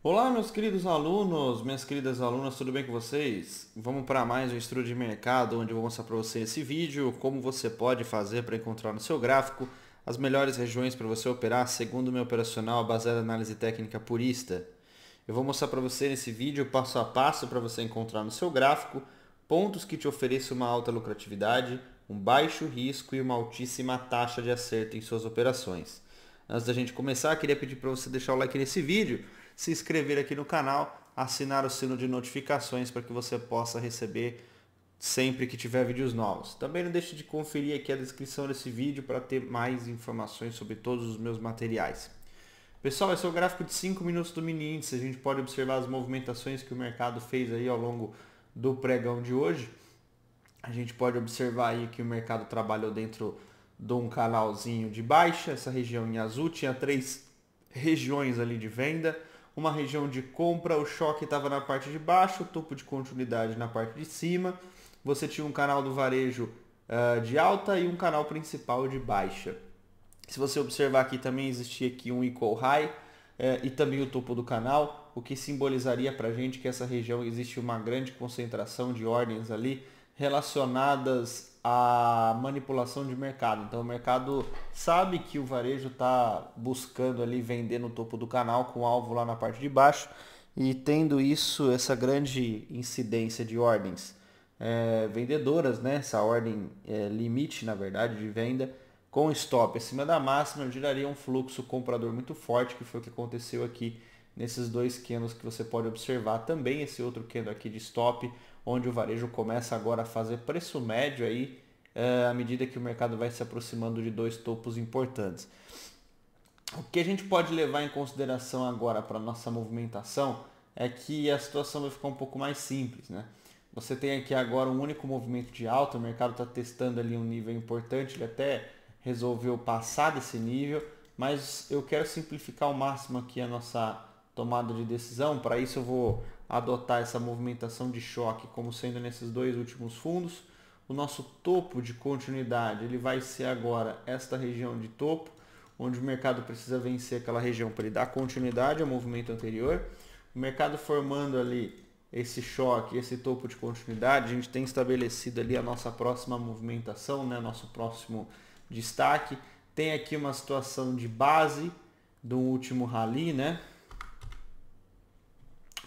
Olá, meus queridos alunos, minhas queridas alunas, tudo bem com vocês? Vamos para mais um estudo de mercado, onde eu vou mostrar para você esse vídeo, como você pode fazer para encontrar no seu gráfico as melhores regiões para você operar segundo o meu operacional baseado em análise técnica purista. Eu vou mostrar para você nesse vídeo passo a passo para você encontrar no seu gráfico pontos que te ofereçam uma alta lucratividade, um baixo risco e uma altíssima taxa de acerto em suas operações. Antes da gente começar, queria pedir para você deixar o like nesse vídeo se inscrever aqui no canal, assinar o sino de notificações para que você possa receber sempre que tiver vídeos novos. Também não deixe de conferir aqui a descrição desse vídeo para ter mais informações sobre todos os meus materiais. Pessoal, esse é o gráfico de 5 minutos do mini índice. A gente pode observar as movimentações que o mercado fez aí ao longo do pregão de hoje. A gente pode observar aí que o mercado trabalhou dentro de um canalzinho de baixa, essa região em azul tinha três regiões ali de venda uma região de compra, o choque estava na parte de baixo, o topo de continuidade na parte de cima. Você tinha um canal do varejo uh, de alta e um canal principal de baixa. Se você observar aqui também existia aqui um equal high uh, e também o topo do canal, o que simbolizaria para a gente que essa região existe uma grande concentração de ordens ali relacionadas à manipulação de mercado. Então o mercado sabe que o varejo está buscando ali vender no topo do canal com o alvo lá na parte de baixo e tendo isso, essa grande incidência de ordens é, vendedoras, né? essa ordem é, limite na verdade de venda com stop acima da máxima geraria um fluxo comprador muito forte, que foi o que aconteceu aqui nesses dois candles que você pode observar também esse outro candle aqui de stop onde o varejo começa agora a fazer preço médio aí eh, à medida que o mercado vai se aproximando de dois topos importantes. O que a gente pode levar em consideração agora para nossa movimentação é que a situação vai ficar um pouco mais simples, né? Você tem aqui agora um único movimento de alta, o mercado está testando ali um nível importante, ele até resolveu passar desse nível, mas eu quero simplificar ao máximo aqui a nossa tomada de decisão. Para isso eu vou adotar essa movimentação de choque como sendo nesses dois últimos fundos. O nosso topo de continuidade ele vai ser agora esta região de topo, onde o mercado precisa vencer aquela região para ele dar continuidade ao movimento anterior. O mercado formando ali esse choque, esse topo de continuidade, a gente tem estabelecido ali a nossa próxima movimentação, né? nosso próximo destaque. Tem aqui uma situação de base do último rally, né?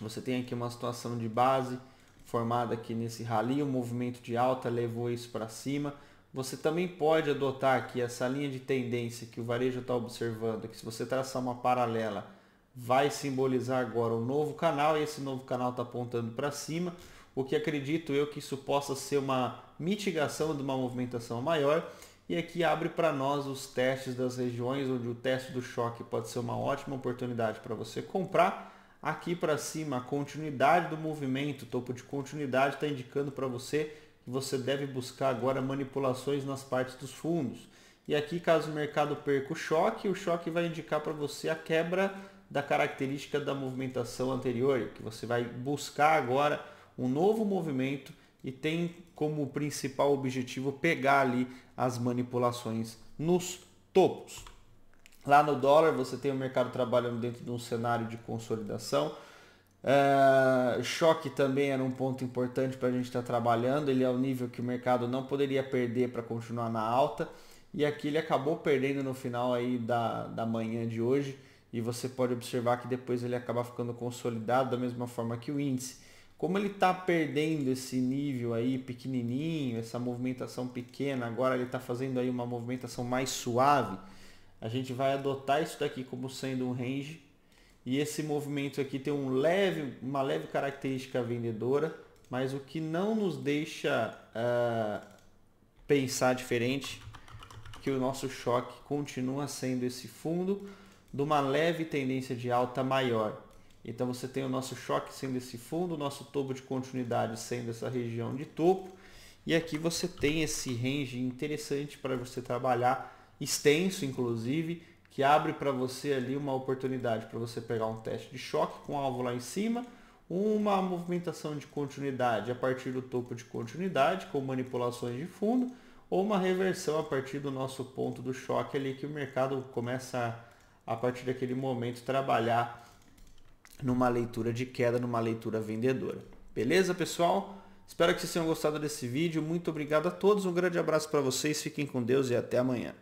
Você tem aqui uma situação de base formada aqui nesse rally, o um movimento de alta levou isso para cima. Você também pode adotar aqui essa linha de tendência que o varejo está observando, que se você traçar uma paralela, vai simbolizar agora um novo canal e esse novo canal está apontando para cima, o que acredito eu que isso possa ser uma mitigação de uma movimentação maior. E aqui abre para nós os testes das regiões, onde o teste do choque pode ser uma ótima oportunidade para você comprar Aqui para cima, a continuidade do movimento, topo de continuidade, está indicando para você que você deve buscar agora manipulações nas partes dos fundos. E aqui, caso o mercado perca o choque, o choque vai indicar para você a quebra da característica da movimentação anterior, que você vai buscar agora um novo movimento e tem como principal objetivo pegar ali as manipulações nos topos. Lá no dólar você tem o mercado trabalhando dentro de um cenário de consolidação. Uh, choque também era um ponto importante para a gente estar tá trabalhando. Ele é o nível que o mercado não poderia perder para continuar na alta. E aqui ele acabou perdendo no final aí da, da manhã de hoje. E você pode observar que depois ele acaba ficando consolidado da mesma forma que o índice. Como ele está perdendo esse nível aí pequenininho, essa movimentação pequena, agora ele está fazendo aí uma movimentação mais suave a gente vai adotar isso daqui como sendo um range e esse movimento aqui tem um leve, uma leve característica vendedora, mas o que não nos deixa uh, pensar diferente que o nosso choque continua sendo esse fundo de uma leve tendência de alta maior. Então você tem o nosso choque sendo esse fundo, o nosso topo de continuidade sendo essa região de topo. E aqui você tem esse range interessante para você trabalhar extenso, inclusive, que abre para você ali uma oportunidade para você pegar um teste de choque com alvo lá em cima, uma movimentação de continuidade a partir do topo de continuidade, com manipulações de fundo, ou uma reversão a partir do nosso ponto do choque ali que o mercado começa a, a partir daquele momento trabalhar numa leitura de queda, numa leitura vendedora. Beleza, pessoal? Espero que vocês tenham gostado desse vídeo. Muito obrigado a todos. Um grande abraço para vocês. Fiquem com Deus e até amanhã.